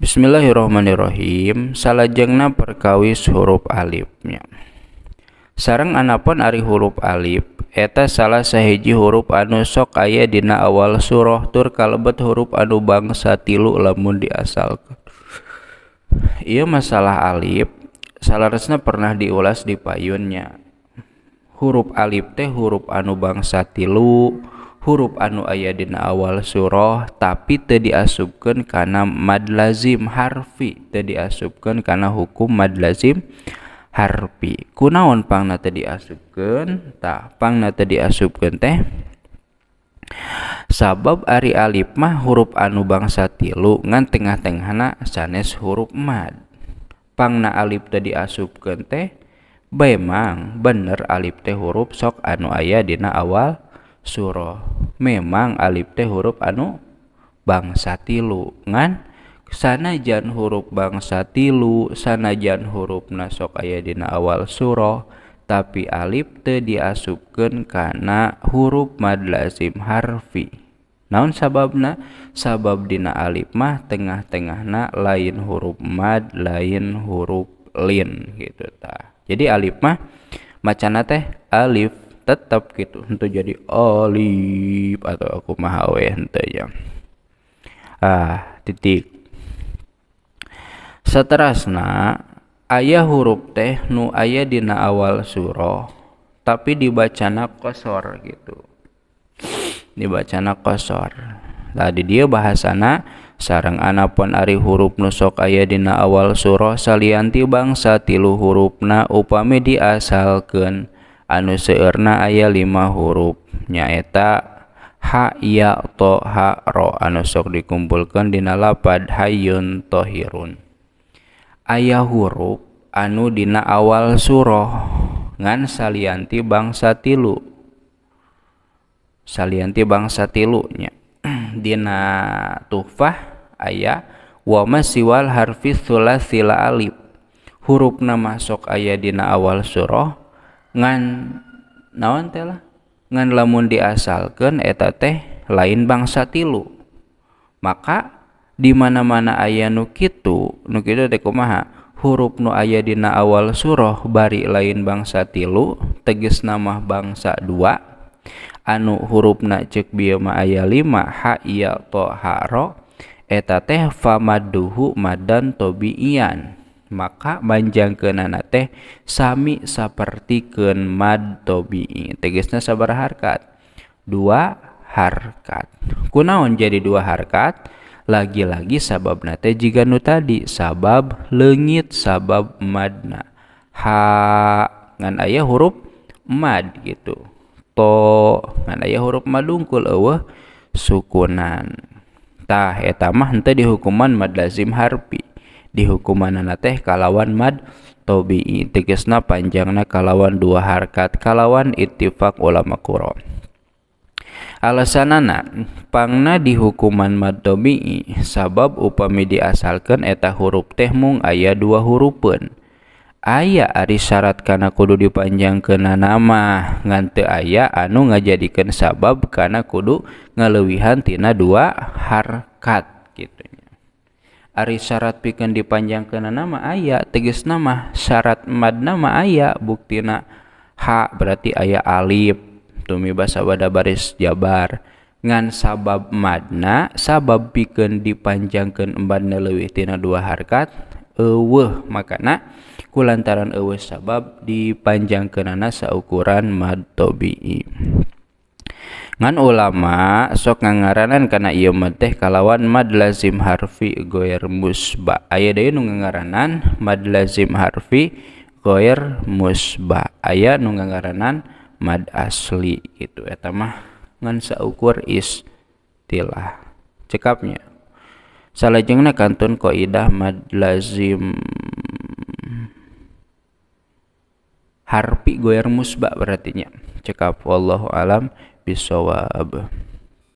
Bismillahirrahmanirrahim salajengna perkawis huruf alifnya sarang anapun ari huruf alif eta salah sahiji huruf anu sok aya dina awal surah tur kalebet huruf anu bangsa tilu lamun diasalkan Iya masalah alif salaresna pernah diulas di payunnya huruf alif teh huruf anu bangsa tilu huruf anu ayadina awal surah tapi tadi diasubkan karena mad lazim harfi tadi diasubkan karena hukum mad lazim harfi kunaon pangna tadi diasubkan tak pangna tadi diasubkan teh sabab Ari Alif mah huruf anu bangsa tilu ngan tengah-tenghana sanes huruf mad pangna Alif tadi asubkan teh memang bener Alif teh huruf sok anu ayah dina awal Surah memang alif teh huruf anu bangsa tilu ngan sanajan huruf bangsa tilu sanajan huruf nasok aya dina awal surah tapi alif teh diasupkan karena huruf mad lazim harfi naon sababna sabab dina alif mah tengah-tengahna lain huruf mad lain huruf lin gitu ta jadi alif mah macana teh alif tetap gitu untuk jadi olip atau aku mahawe ente ya ah titik seterasna ayah huruf teh nu ayah dina awal surah tapi dibacana kosor gitu dibacana kosor tadi dia bahasana sarang anapun ari huruf nusok ayah dina awal surah salianti bangsa tilu hurufna upami diasalkan anu seerna ayah lima huruf nyaeta ha ya to ha ro anu sok dikumpulkan dina lapad hayun tohirun ayah huruf anu dina awal surah ngan salianti bangsa tilu salianti bangsa tilunya dina tufah ayah wama siwal harfi sulasila alif huruf nama sok ayah dina awal surah ngan naon tela ngan lamun diasalkan eta teh lain bangsa tilu maka di mana mana ayah kita nukitu tekumaha huruf nu aya dina awal surah bari lain bangsa tilu tegis nama bangsa dua anu huruf na cek bioma aya lima ha iya to ha ro eta teh famaduhu madan tobi iyan maka panjang ke nana teh sami seperti ke mad tobi tegesnya sabar harkat dua harkat kunaon jadi dua harkat lagi-lagi sabab nate jika nu tadi sabab lengit sabab madna ha ngan ayah huruf mad gitu to ngan ayah huruf madungkul eueuh sukunan tah etamah mah dihukuman di hukuman mad lazim harfi hukuman naana teh kalawan Ma tobii tegesna panjang na kalawan dua harkat kalawan ittifak ulama Quro alasan nanapangna di hukuman mad Tobii sabab upaami asalkan eta huruf tehmun ayah dua huruf pun ayaah Ari syarat karena kudu dipanjang kena nama nganti aya anu ngajadkan sabab karena kudungelewihantinana dua harkat gitu syarat piken dipanjang ke nama aya teges nama syarat Manama aya buktina hak berarti ayah Alib tumi basa badda baris Jabar ngan sabab Mana sabab piken dipanjangkenbanwitina dua harkat makan kulantaran sabab dipanjang keanasaukuran madtobi ngan ulama sok ngangaranan karena iya meteh kalawan madlazim harfi goyer musba ayah deh nu ngangaranan madlazim harfi goyer musba ayah nu mad asli gitu ya tamah ngan saukur istilah cekapnya salah jengna kantun koidah mad lazim harfi goyer musba berartinya cekap wallahu alam bisawab